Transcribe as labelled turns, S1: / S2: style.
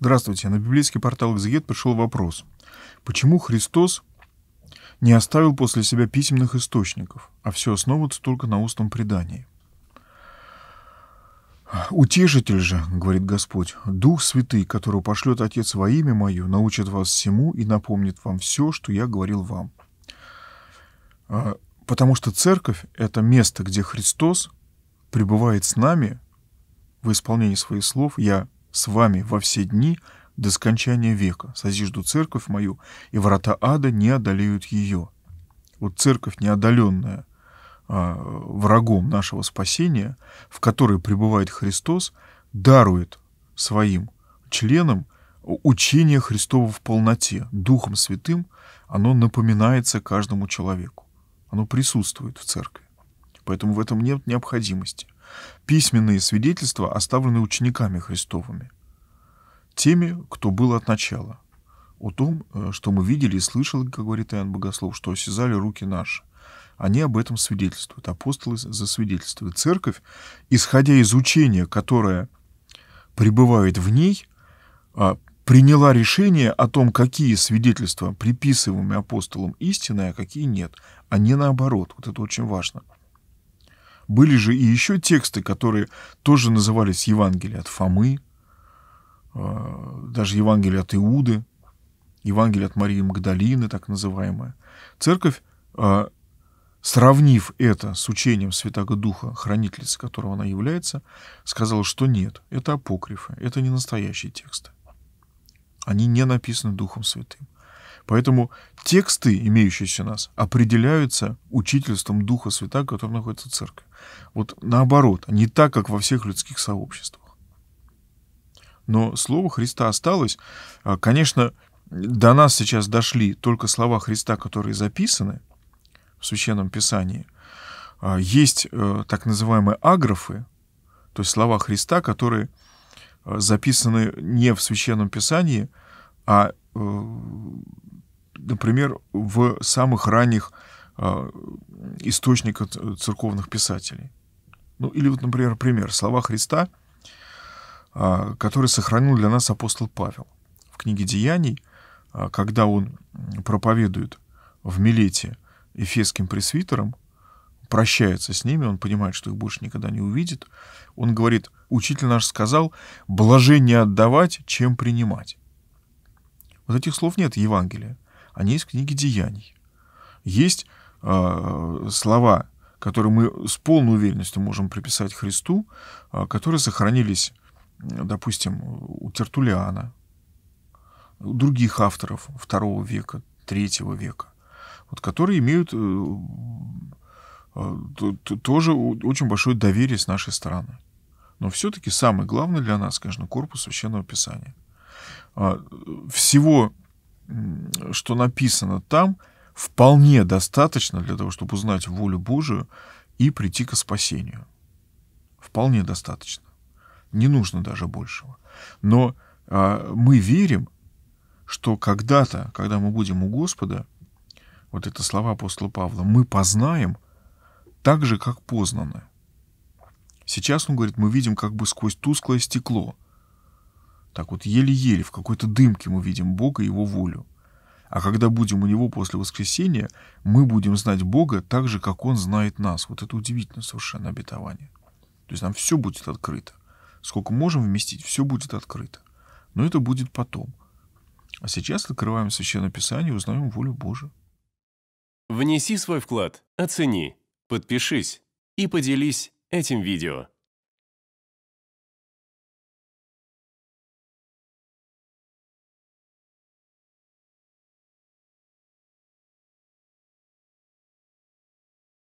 S1: Здравствуйте. На библейский портал «Экзегет» пришел вопрос. Почему Христос не оставил после себя письменных источников, а все основывается только на устном предании? «Утешитель же, — говорит Господь, — Дух Святый, которого пошлет Отец во имя Мое, научит вас всему и напомнит вам все, что я говорил вам. А, Потому что церковь — это место, где Христос пребывает с нами в исполнении своих слов. Я с вами во все дни до скончания века, созижду церковь мою, и врата ада не одолеют ее». Вот церковь неодоленная а, врагом нашего спасения, в которой пребывает Христос, дарует своим членам учение Христова в полноте, Духом Святым, оно напоминается каждому человеку. Оно присутствует в церкви. Поэтому в этом нет необходимости письменные свидетельства, оставленные учениками Христовыми, теми, кто был от начала, о том, э, что мы видели и слышали, как говорит Иоанн Богослов, что осязали руки наши. Они об этом свидетельствуют, апостолы засвидетельствуют. Церковь, исходя из учения, которое пребывает в ней, а, приняла решение о том, какие свидетельства приписываемые апостолам истинные, а какие нет, а не наоборот. Вот это очень важно. Были же и еще тексты, которые тоже назывались Евангелие от Фомы, э, даже Евангелие от Иуды, Евангелие от Марии Магдалины, так называемое. Церковь, э, сравнив это с учением Святого Духа, хранительницы которого она является, сказала, что нет, это апокрифы, это не настоящие тексты. Они не написаны Духом Святым. Поэтому тексты, имеющиеся у нас, определяются учительством Духа Свята, который находится в церкви. Вот наоборот, не так, как во всех людских сообществах. Но Слово Христа осталось. А, конечно, до нас сейчас дошли только слова Христа, которые записаны в Священном Писании. А, есть э, так называемые аграфы, то есть слова Христа, которые э, записаны не в Священном Писании, а э, например, в самых ранних а, источниках церковных писателей. Ну, или вот, например, пример слова Христа, а, который сохранил для нас апостол Павел. В книге «Деяний», а, когда он проповедует в Милете эфесским пресвитерам, прощается с ними, он понимает, что их больше никогда не увидит. Он говорит, учитель наш сказал, блажение отдавать, чем принимать. Вот этих слов нет в Евангелии они из книги «Деяний». Есть э, слова, которые мы с полной уверенностью можем приписать Христу, э, которые сохранились, допустим, у Тертулиана, у других авторов второго века, третьего века, вот, которые имеют э, э, тоже очень большое доверие с нашей стороны. Но все-таки самое главное для нас, конечно, корпус священного писания. Всего что написано там, вполне достаточно для того, чтобы узнать волю Божию и прийти к спасению. Вполне достаточно. Не нужно даже большего. Но а, мы верим, что когда-то, когда мы будем у Господа, вот это слова апостола Павла, мы познаем так же, как познано. Сейчас он говорит, мы видим как бы сквозь тусклое стекло – так вот еле-еле в какой-то дымке мы видим Бога и Его волю. А когда будем у Него после воскресения, мы будем знать Бога так же, как Он знает нас. Вот это удивительно совершенно обетование. То есть нам все будет открыто. Сколько можем вместить, все будет открыто. Но это будет потом. А сейчас открываем Священное Писание и узнаем волю Божию. Внеси свой вклад, оцени, подпишись и поделись этим видео.